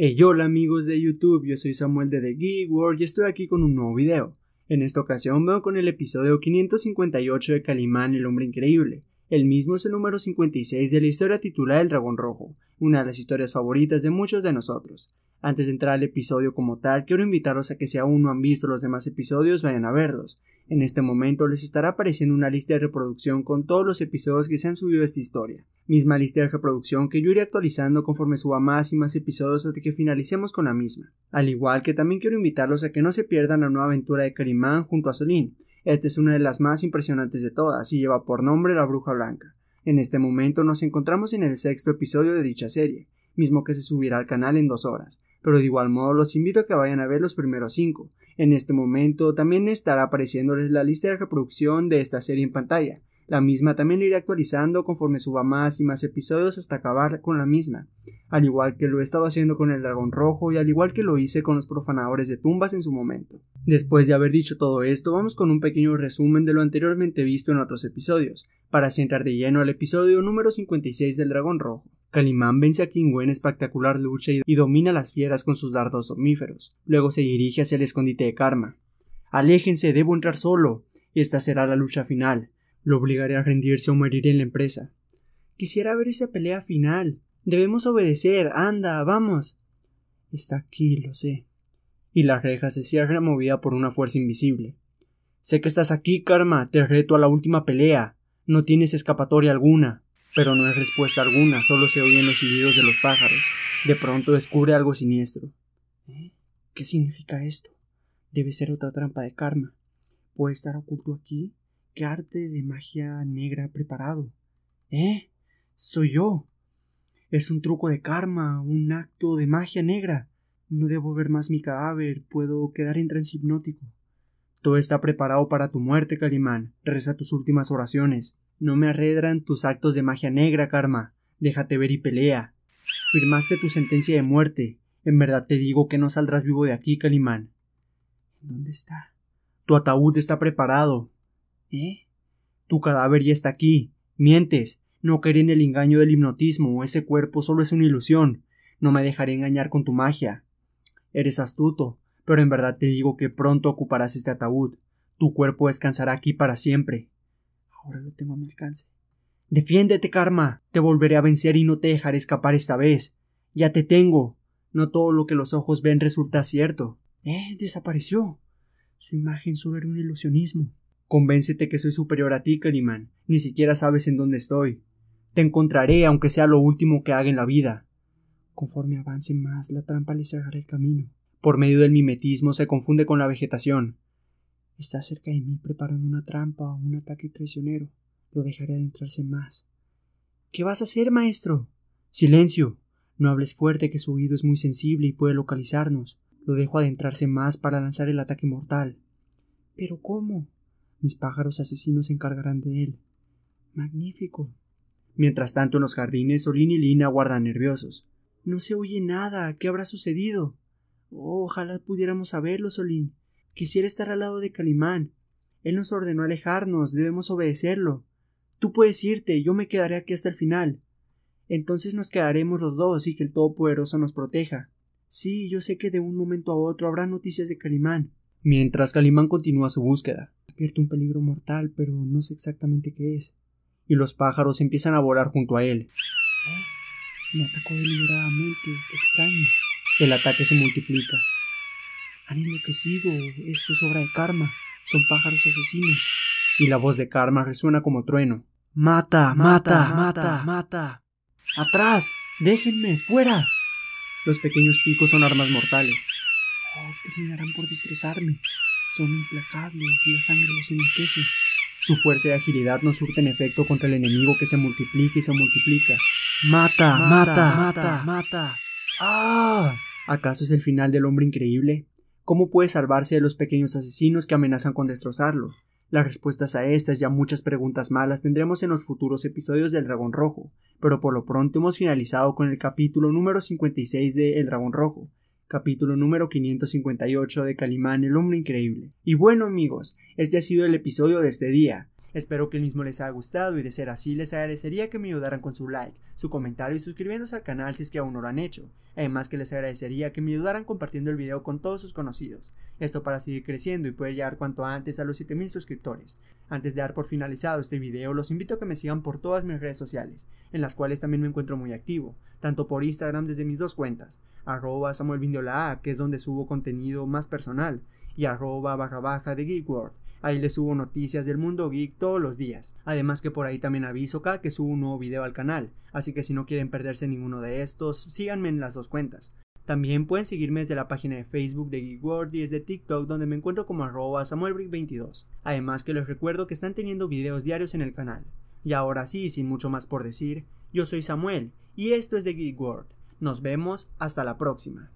Hey, hola amigos de YouTube, yo soy Samuel de The Geek World y estoy aquí con un nuevo video. En esta ocasión veo con el episodio 558 de Calimán el Hombre Increíble. El mismo es el número 56 de la historia titular El Dragón Rojo, una de las historias favoritas de muchos de nosotros. Antes de entrar al episodio como tal, quiero invitarlos a que si aún no han visto los demás episodios, vayan a verlos. En este momento les estará apareciendo una lista de reproducción con todos los episodios que se han subido a esta historia. Misma lista de reproducción que yo iré actualizando conforme suba más y más episodios hasta que finalicemos con la misma. Al igual que también quiero invitarlos a que no se pierdan la nueva aventura de Karimán junto a Solín. Esta es una de las más impresionantes de todas y lleva por nombre La Bruja Blanca. En este momento nos encontramos en el sexto episodio de dicha serie mismo que se subirá al canal en dos horas, pero de igual modo los invito a que vayan a ver los primeros cinco. En este momento también estará apareciéndoles la lista de reproducción de esta serie en pantalla. La misma también irá iré actualizando conforme suba más y más episodios hasta acabar con la misma, al igual que lo he estado haciendo con el dragón rojo y al igual que lo hice con los profanadores de tumbas en su momento. Después de haber dicho todo esto, vamos con un pequeño resumen de lo anteriormente visto en otros episodios, para así entrar de lleno al episodio número 56 del dragón rojo. Calimán vence a King en espectacular lucha y domina las fieras con sus dardos homíferos. Luego se dirige hacia el escondite de Karma. Aléjense, debo entrar solo. Esta será la lucha final. Lo obligaré a rendirse o morir en la empresa. Quisiera ver esa pelea final. Debemos obedecer. Anda, vamos. Está aquí, lo sé. Y la reja se cierra movida por una fuerza invisible. Sé que estás aquí, Karma. Te reto a la última pelea. No tienes escapatoria alguna pero no hay respuesta alguna, solo se oyen los silbidos de los pájaros. De pronto descubre algo siniestro. ¿Eh? ¿Qué significa esto? Debe ser otra trampa de karma. ¿Puede estar oculto aquí? ¿Qué arte de magia negra ha preparado? ¿Eh? Soy yo. Es un truco de karma, un acto de magia negra. No debo ver más mi cadáver, puedo quedar en trance Todo está preparado para tu muerte, Calimán. Reza tus últimas oraciones. No me arredran tus actos de magia negra, Karma. Déjate ver y pelea. Firmaste tu sentencia de muerte. En verdad te digo que no saldrás vivo de aquí, Calimán. ¿Dónde está? Tu ataúd está preparado. ¿Eh? Tu cadáver ya está aquí. Mientes. No caeré en el engaño del hipnotismo. Ese cuerpo solo es una ilusión. No me dejaré engañar con tu magia. Eres astuto, pero en verdad te digo que pronto ocuparás este ataúd. Tu cuerpo descansará aquí para siempre. Ahora lo tengo a mi alcance. Defiéndete, Karma. Te volveré a vencer y no te dejaré escapar esta vez. Ya te tengo. No todo lo que los ojos ven resulta cierto. Eh, desapareció. Su imagen solo era un ilusionismo. Convéncete que soy superior a ti, Karimán. Ni siquiera sabes en dónde estoy. Te encontraré, aunque sea lo último que haga en la vida. Conforme avance más, la trampa le cerrará el camino. Por medio del mimetismo se confunde con la vegetación. Está cerca de mí preparando una trampa o un ataque traicionero. Lo dejaré adentrarse más. ¿Qué vas a hacer, maestro? Silencio. No hables fuerte, que su oído es muy sensible y puede localizarnos. Lo dejo adentrarse más para lanzar el ataque mortal. Pero ¿cómo? Mis pájaros asesinos se encargarán de él. Magnífico. Mientras tanto, en los jardines, Solín y Lina guardan nerviosos. No se oye nada. ¿Qué habrá sucedido? Oh, ojalá pudiéramos saberlo, Solín. Quisiera estar al lado de Calimán. Él nos ordenó alejarnos, debemos obedecerlo. Tú puedes irte, yo me quedaré aquí hasta el final. Entonces nos quedaremos los dos y que el Todopoderoso nos proteja. Sí, yo sé que de un momento a otro habrá noticias de Calimán. Mientras Calimán continúa su búsqueda, advierte un peligro mortal, pero no sé exactamente qué es. Y los pájaros empiezan a volar junto a él. Ah, me atacó deliberadamente, extraño. El ataque se multiplica. Han enloquecido. Esto es obra de karma. Son pájaros asesinos. Y la voz de karma resuena como trueno. Mata, mata, mata, mata. Atrás. Déjenme. Fuera. Los pequeños picos son armas mortales. Oh, terminarán por destrozarme. Son implacables y la sangre los enloquece. Su fuerza y agilidad no surten efecto contra el enemigo que se multiplica y se multiplica. Mata, mata, mata, mata. mata. Ah, ¿Acaso es el final del hombre increíble? ¿Cómo puede salvarse de los pequeños asesinos que amenazan con destrozarlo? Las respuestas a estas y a muchas preguntas malas tendremos en los futuros episodios del Dragón Rojo, pero por lo pronto hemos finalizado con el capítulo número 56 de El Dragón Rojo, capítulo número 558 de Calimán el Hombre Increíble. Y bueno amigos, este ha sido el episodio de este día. Espero que el mismo les haya gustado y de ser así les agradecería que me ayudaran con su like, su comentario y suscribiéndose al canal si es que aún no lo han hecho. Además que les agradecería que me ayudaran compartiendo el video con todos sus conocidos. Esto para seguir creciendo y poder llegar cuanto antes a los 7000 suscriptores. Antes de dar por finalizado este video, los invito a que me sigan por todas mis redes sociales, en las cuales también me encuentro muy activo, tanto por Instagram desde mis dos cuentas, arroba Samuel que es donde subo contenido más personal, y arroba barra baja de geekworld, Ahí les subo noticias del mundo geek todos los días. Además que por ahí también aviso acá que subo un nuevo video al canal, así que si no quieren perderse ninguno de estos, síganme en las dos cuentas. También pueden seguirme desde la página de Facebook de Geek World y desde TikTok donde me encuentro como arroba samuelbrick22. Además que les recuerdo que están teniendo videos diarios en el canal. Y ahora sí, sin mucho más por decir, yo soy Samuel y esto es de Geek World. Nos vemos hasta la próxima.